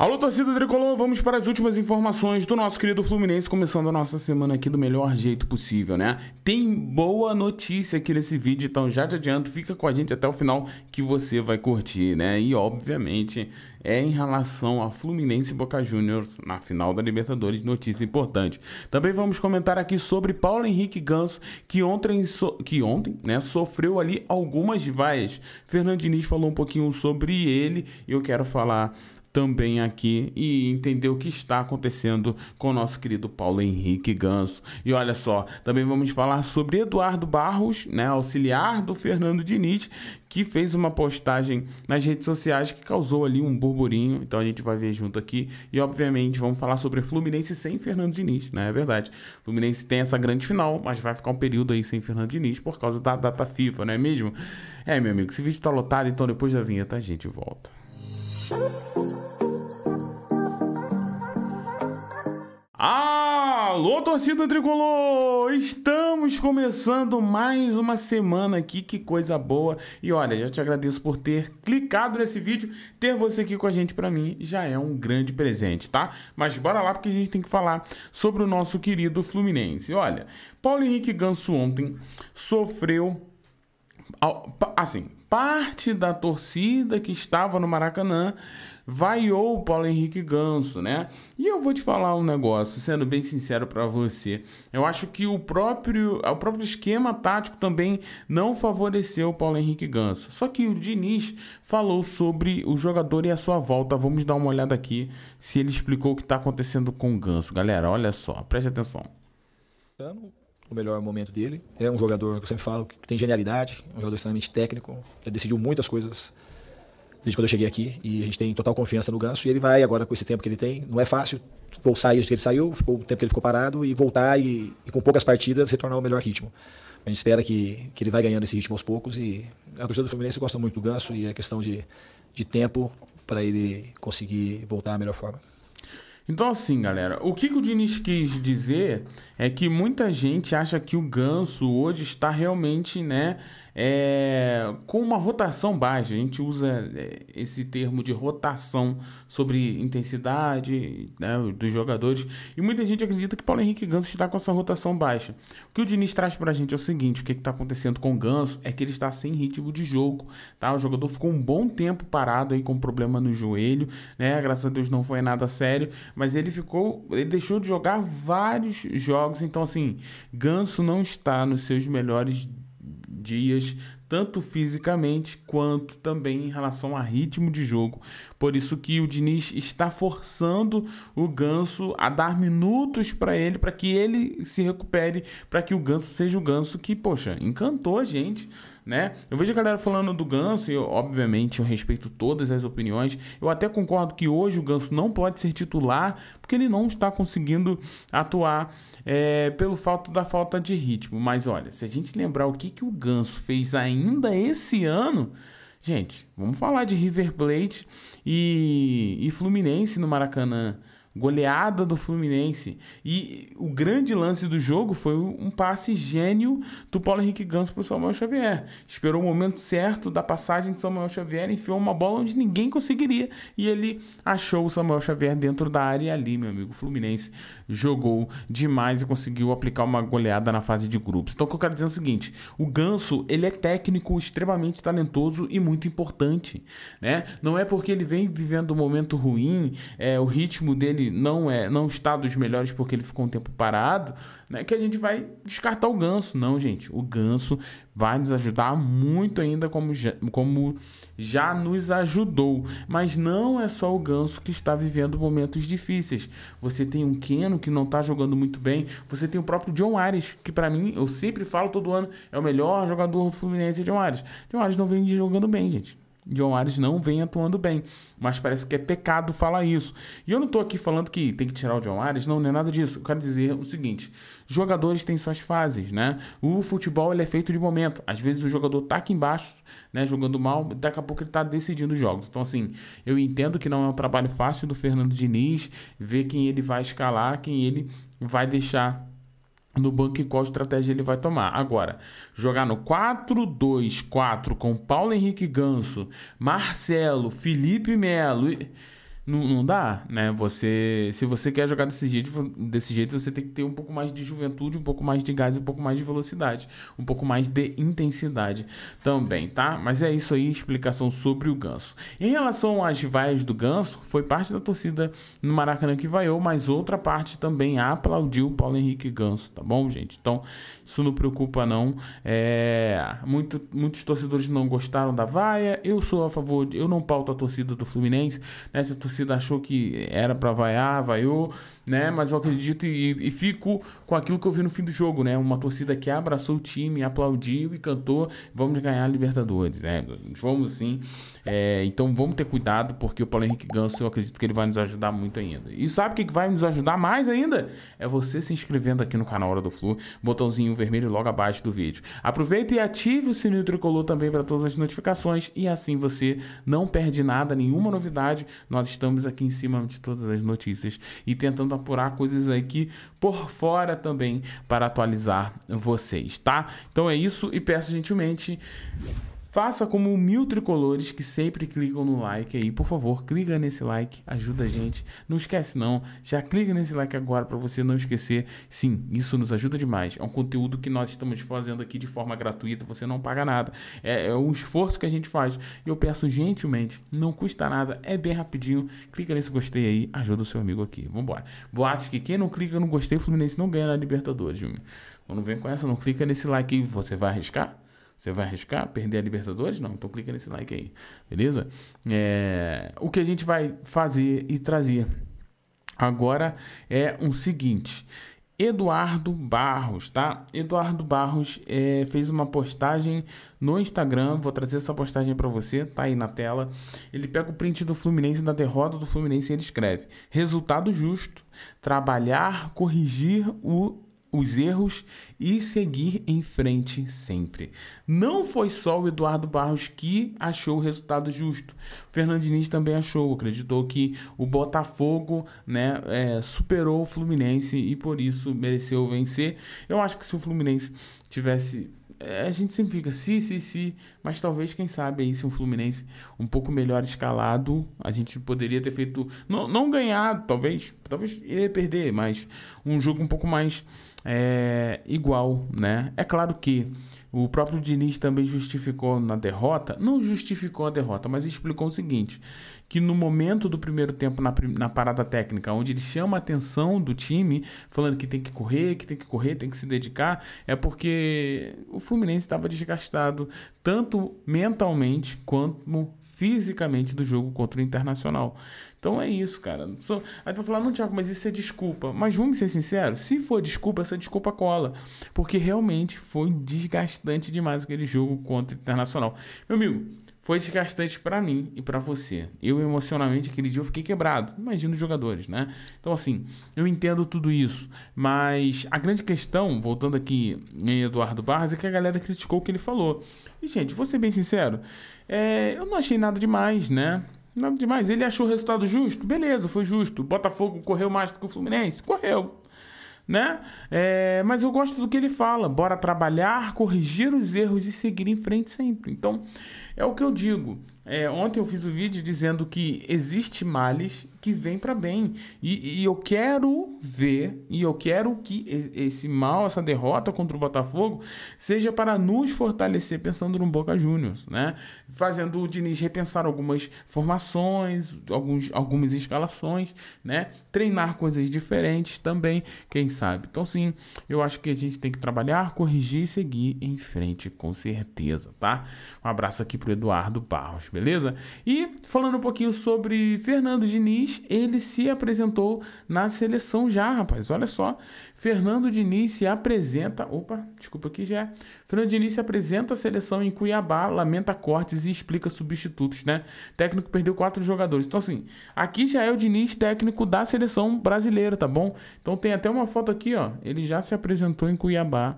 Alô, torcida tricolor, vamos para as últimas informações do nosso querido Fluminense, começando a nossa semana aqui do melhor jeito possível, né? Tem boa notícia aqui nesse vídeo, então já te adianto, fica com a gente até o final que você vai curtir, né? E obviamente é em relação a Fluminense e Boca Juniors na final da Libertadores, notícia importante. Também vamos comentar aqui sobre Paulo Henrique Ganso, que ontem, so que ontem né, sofreu ali algumas vaias. Fernandinho falou um pouquinho sobre ele e eu quero falar também aqui e entender o que está acontecendo com o nosso querido Paulo Henrique Ganso. E olha só, também vamos falar sobre Eduardo Barros, né, auxiliar do Fernando Diniz, que fez uma postagem nas redes sociais que causou ali um burburinho. Então a gente vai ver junto aqui e obviamente vamos falar sobre Fluminense sem Fernando Diniz, né? É verdade. Fluminense tem essa grande final, mas vai ficar um período aí sem Fernando Diniz por causa da data FIFA, não é mesmo? É, meu amigo, esse vídeo tá lotado, então depois da vinheta a gente volta. Alô, torcida tricolor! Estamos começando mais uma semana aqui, que coisa boa! E olha, já te agradeço por ter clicado nesse vídeo. Ter você aqui com a gente, para mim, já é um grande presente, tá? Mas bora lá, porque a gente tem que falar sobre o nosso querido Fluminense. Olha, Paulo Henrique Ganso ontem sofreu. Assim, parte da torcida que estava no Maracanã vaiou o Paulo Henrique Ganso, né? E eu vou te falar um negócio, sendo bem sincero para você. Eu acho que o próprio, o próprio esquema tático também não favoreceu o Paulo Henrique Ganso. Só que o Diniz falou sobre o jogador e a sua volta. Vamos dar uma olhada aqui se ele explicou o que está acontecendo com o Ganso. Galera, olha só, preste atenção o melhor momento dele. É um jogador que eu sempre falo que tem genialidade, é um jogador extremamente técnico, já decidiu muitas coisas desde quando eu cheguei aqui e a gente tem total confiança no Ganso e ele vai agora com esse tempo que ele tem. Não é fácil vou sair que ele saiu, ficou o tempo que ele ficou parado e voltar e, e com poucas partidas retornar ao melhor ritmo. A gente espera que, que ele vai ganhando esse ritmo aos poucos e a torcida do Fluminense gosta muito do Ganso e é questão de, de tempo para ele conseguir voltar à melhor forma. Então, assim, galera, o que, que o Diniz quis dizer é que muita gente acha que o Ganso hoje está realmente, né, é, com uma rotação baixa. A gente usa é, esse termo de rotação sobre intensidade né, dos jogadores. E muita gente acredita que Paulo Henrique Ganso está com essa rotação baixa. O que o Diniz traz para a gente é o seguinte: o que está acontecendo com o Ganso é que ele está sem ritmo de jogo. Tá? O jogador ficou um bom tempo parado aí com um problema no joelho. Né? Graças a Deus não foi nada sério, mas ele ficou, ele deixou de jogar vários jogos. Então, assim, Ganso não está nos seus melhores dias tanto fisicamente quanto também em relação a ritmo de jogo. Por isso que o Diniz está forçando o Ganso a dar minutos para ele, para que ele se recupere, para que o Ganso seja o Ganso que, poxa, encantou a gente né? Eu vejo a galera falando do Ganso, e eu, obviamente eu respeito todas as opiniões. Eu até concordo que hoje o Ganso não pode ser titular, porque ele não está conseguindo atuar é, pelo fato da falta de ritmo. Mas olha, se a gente lembrar o que, que o Ganso fez ainda ainda esse ano. Gente, vamos falar de River Plate e, e Fluminense no Maracanã Goleada do Fluminense. E o grande lance do jogo foi um passe gênio do Paulo Henrique Ganso para o Samuel Xavier. Esperou o momento certo da passagem de Samuel Xavier, enfiou uma bola onde ninguém conseguiria. E ele achou o Samuel Xavier dentro da área e ali, meu amigo. O Fluminense jogou demais e conseguiu aplicar uma goleada na fase de grupos. Então o que eu quero dizer é o seguinte: o Ganso ele é técnico, extremamente talentoso e muito importante. Né? Não é porque ele vem vivendo um momento ruim, é, o ritmo dele dele não é não está dos melhores porque ele ficou um tempo parado, né, que a gente vai descartar o Ganso. Não, gente, o Ganso vai nos ajudar muito ainda como já, como já nos ajudou. Mas não é só o Ganso que está vivendo momentos difíceis. Você tem um Keno que não está jogando muito bem, você tem o próprio John Ares, que para mim, eu sempre falo todo ano, é o melhor jogador do Fluminense, John Ares. John Ares não vem jogando bem, gente. John Ares não vem atuando bem, mas parece que é pecado falar isso. E eu não estou aqui falando que tem que tirar o John Ares, não, não é nada disso. Eu quero dizer o seguinte: jogadores têm suas fases, né? O futebol ele é feito de momento. Às vezes o jogador tá aqui embaixo, né, jogando mal, daqui a pouco ele tá decidindo os jogos. Então assim, eu entendo que não é um trabalho fácil do Fernando Diniz ver quem ele vai escalar, quem ele vai deixar no banco e qual estratégia ele vai tomar. Agora, jogar no 4-2-4 com Paulo Henrique Ganso, Marcelo, Felipe Melo. E não, não dá, né? Você, se você quer jogar desse jeito, desse jeito, você tem que ter um pouco mais de juventude, um pouco mais de gás, um pouco mais de velocidade, um pouco mais de intensidade também, tá? Mas é isso aí, explicação sobre o ganso. Em relação às vaias do ganso, foi parte da torcida no Maracanã que vaiou, mas outra parte também aplaudiu o Paulo Henrique Ganso, tá bom, gente? Então, isso não preocupa não. É, muito, muitos torcedores não gostaram da vaia. Eu sou a favor, de, eu não pauto a torcida do Fluminense, né? Se a torcida torcida achou que era para vaiar, vaiou, né? Mas eu acredito e, e, fico com aquilo que eu vi no fim do jogo, né? Uma torcida que abraçou o time, aplaudiu e cantou: vamos ganhar a Libertadores, né? Vamos sim. É, então vamos ter cuidado, porque o Paulo Henrique Ganso, eu acredito que ele vai nos ajudar muito ainda. E sabe o que vai nos ajudar mais ainda? É você se inscrevendo aqui no canal Hora do Flu, botãozinho vermelho logo abaixo do vídeo. Aproveita e ative o sininho tricolor também para todas as notificações e assim você não perde nada, nenhuma novidade. Nós estamos estamos aqui em cima de todas as notícias e tentando apurar coisas aqui por fora também para atualizar vocês, tá? Então é isso e peço gentilmente Faça como mil tricolores que sempre clicam no like aí. Por favor, clica nesse like, ajuda a gente. Não esquece não, já clica nesse like agora para você não esquecer. Sim, isso nos ajuda demais. É um conteúdo que nós estamos fazendo aqui de forma gratuita, você não paga nada. É, é um esforço que a gente faz. e Eu peço gentilmente, não custa nada, é bem rapidinho. Clica nesse gostei aí, ajuda o seu amigo aqui. Vambora. Boatos que quem não clica no gostei, o Fluminense não ganha na Libertadores, Júnior. Não vem com essa, não clica nesse like aí, você vai arriscar? Você vai arriscar perder a Libertadores? Não, então clica nesse like aí, beleza? É, o que a gente vai fazer e trazer agora é o um seguinte. Eduardo Barros, tá? Eduardo Barros é, fez uma postagem no Instagram, vou trazer essa postagem para você, tá aí na tela. Ele pega o print do Fluminense, da derrota do Fluminense, e ele escreve: Resultado justo, trabalhar, corrigir o os erros e seguir em frente sempre. Não foi só o Eduardo Barros que achou o resultado justo. O Fernandinho também achou, acreditou que o Botafogo né, é, superou o Fluminense e por isso mereceu vencer. Eu acho que se o Fluminense tivesse é, a gente sempre fica sim, sim, sim. mas talvez, quem sabe, aí, se um Fluminense um pouco melhor escalado, a gente poderia ter feito, não, não ganhado, talvez, Talvez ia perder, mas um jogo um pouco mais é, igual, né? É claro que o próprio Diniz também justificou na derrota, não justificou a derrota, mas explicou o seguinte: que no momento do primeiro tempo, na, na parada técnica, onde ele chama a atenção do time, falando que tem que correr, que tem que correr, tem que se dedicar, é porque o Fluminense estava desgastado, tanto mentalmente quanto fisicamente do jogo contra o Internacional. Então é isso, cara. aí tu vai falar, não, Thiago, mas isso é desculpa. Mas vamos ser sinceros, se for desculpa, essa desculpa cola. Porque realmente foi desgastante demais aquele jogo contra o Internacional. Meu amigo, foi desgastante para mim e para você. Eu emocionalmente aquele dia eu fiquei quebrado. Imagina os jogadores, né? Então assim, eu entendo tudo isso, mas a grande questão, voltando aqui em Eduardo Barros, é que a galera criticou o que ele falou. E gente, vou ser bem sincero, é, eu não achei nada demais, né? Nada demais. Ele achou o resultado justo? Beleza, foi justo. O Botafogo correu mais do que o Fluminense? Correu né? É, mas eu gosto do que ele fala. Bora trabalhar, corrigir os erros e seguir em frente sempre. Então, é o que eu digo. É, ontem eu fiz o um vídeo dizendo que existe males que vêm para bem. E, e, eu quero ver, e eu quero que esse mal, essa derrota contra o Botafogo, seja para nos fortalecer pensando no Boca Juniors, né? Fazendo o Diniz repensar algumas formações, alguns, algumas escalações, né? Treinar coisas diferentes também, quem sabe. Então, sim, eu acho que a gente tem que trabalhar, corrigir e seguir em frente, com certeza, tá? Um abraço aqui pro Eduardo Barros, beleza? E falando um pouquinho sobre Fernando Diniz, ele se apresentou na seleção já, rapaz. Olha só, Fernando Diniz se apresenta, opa, desculpa aqui já. É. Fernando Diniz se apresenta a seleção em Cuiabá, lamenta cortes e explica substitutos, né? O técnico perdeu quatro jogadores. Então assim, aqui já é o Diniz técnico da seleção brasileira, tá bom? Então tem até uma foto aqui, ó. Ele já se apresentou em Cuiabá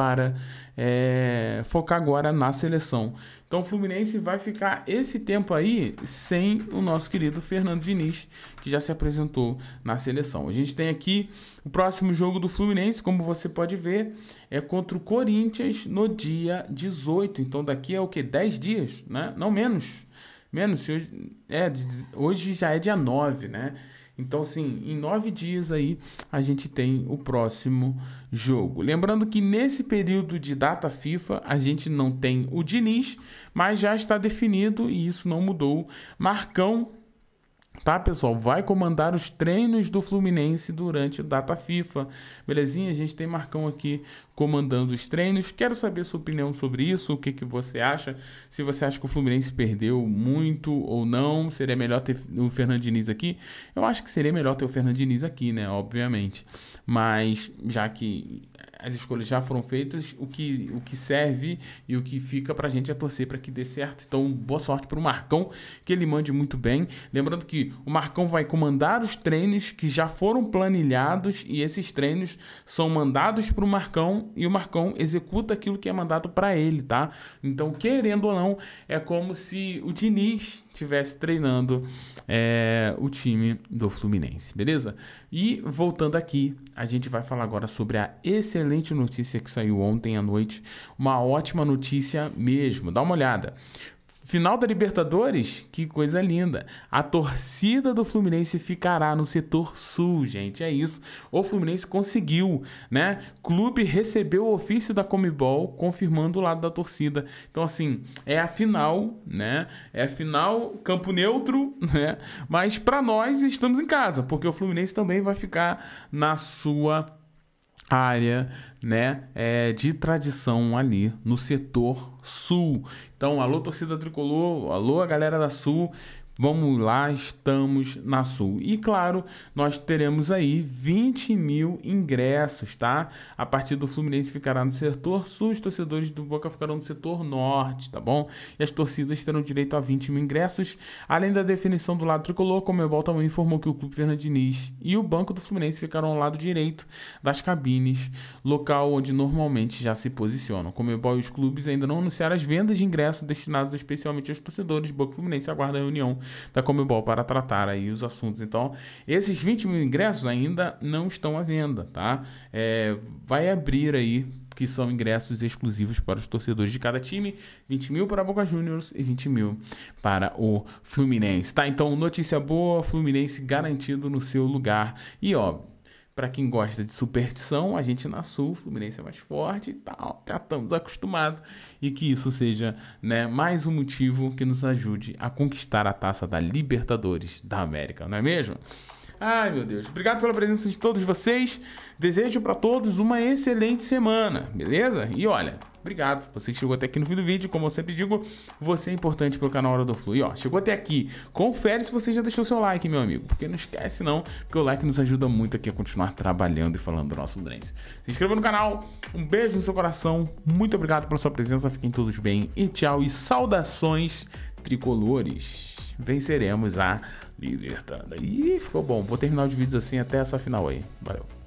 para é, focar agora na seleção. Então o Fluminense vai ficar esse tempo aí sem o nosso querido Fernando Diniz, que já se apresentou na seleção. A gente tem aqui o próximo jogo do Fluminense, como você pode ver, é contra o Corinthians no dia 18. Então daqui é o que? 10 dias, né? Não menos. Menos, hoje, é, hoje já é dia 9, né? Então, assim, em nove dias aí a gente tem o próximo jogo. Lembrando que nesse período de data FIFA a gente não tem o Diniz, mas já está definido e isso não mudou. Marcão tá, pessoal? Vai comandar os treinos do Fluminense durante data FIFA. Belezinha? A gente tem Marcão aqui comandando os treinos. Quero saber sua opinião sobre isso, o que, que você acha. Se você acha que o Fluminense perdeu muito ou não, seria melhor ter o Fernandiniz aqui? Eu acho que seria melhor ter o Fernandiniz aqui, né? Obviamente. Mas já que as escolhas já foram feitas, o que, o que serve e o que fica pra gente é torcer para que dê certo. Então, boa sorte pro Marcão, que ele mande muito bem. Lembrando que o Marcão vai comandar os treinos que já foram planilhados e esses treinos são mandados pro Marcão e o Marcão executa aquilo que é mandado para ele, tá? Então, querendo ou não, é como se o Diniz estivesse treinando é, o time do Fluminense, beleza? E voltando aqui, a gente vai falar agora sobre a excelência excelente notícia que saiu ontem à noite, uma ótima notícia mesmo. Dá uma olhada. Final da Libertadores? Que coisa linda! A torcida do Fluminense ficará no setor sul, gente. É isso. O Fluminense conseguiu, né? Clube recebeu o ofício da Comebol confirmando o lado da torcida. Então, assim, é a final, né? É a final, campo neutro, né? Mas para nós estamos em casa, porque o Fluminense também vai ficar na sua área né, é, de tradição ali no setor sul. Então, alô torcida tricolor, alô a galera da sul, Vamos lá, estamos na Sul. E claro, nós teremos aí 20 mil ingressos, tá? A partir do Fluminense ficará no setor Sul, os torcedores do Boca ficarão no setor Norte, tá bom? E as torcidas terão direito a 20 mil ingressos. Além da definição do lado tricolor, é o Comebol também informou que o Clube Fernandiniz e o Banco do Fluminense ficarão ao lado direito das cabines, local onde normalmente já se posicionam. O Comebol é e os clubes ainda não anunciaram as vendas de ingressos destinadas especialmente aos torcedores. Boca Fluminense aguarda a reunião da tá Comebol para tratar aí os assuntos. Então, esses 20 mil ingressos ainda não estão à venda, tá? É, vai abrir aí que são ingressos exclusivos para os torcedores de cada time, 20 mil para a Boca Juniors e 20 mil para o Fluminense. Tá, então notícia boa, Fluminense garantido no seu lugar e ó para quem gosta de superstição, a gente na Sul, Fluminense é mais forte e tal, já estamos acostumados. E que isso seja né, mais um motivo que nos ajude a conquistar a taça da Libertadores da América, não é mesmo? Ai, meu Deus. Obrigado pela presença de todos vocês. Desejo para todos uma excelente semana, beleza? E olha, Obrigado, você que chegou até aqui no fim do vídeo, como eu sempre digo, você é importante pro canal Hora do Flu. E ó, chegou até aqui, confere se você já deixou seu like, meu amigo, porque não esquece não, porque o like nos ajuda muito aqui a continuar trabalhando e falando do nosso Drense. Se inscreva no canal, um beijo no seu coração, muito obrigado pela sua presença, fiquem todos bem e tchau e saudações tricolores. Venceremos a Libertadores. Ih, ficou bom, vou terminar os vídeos assim até essa final aí, valeu.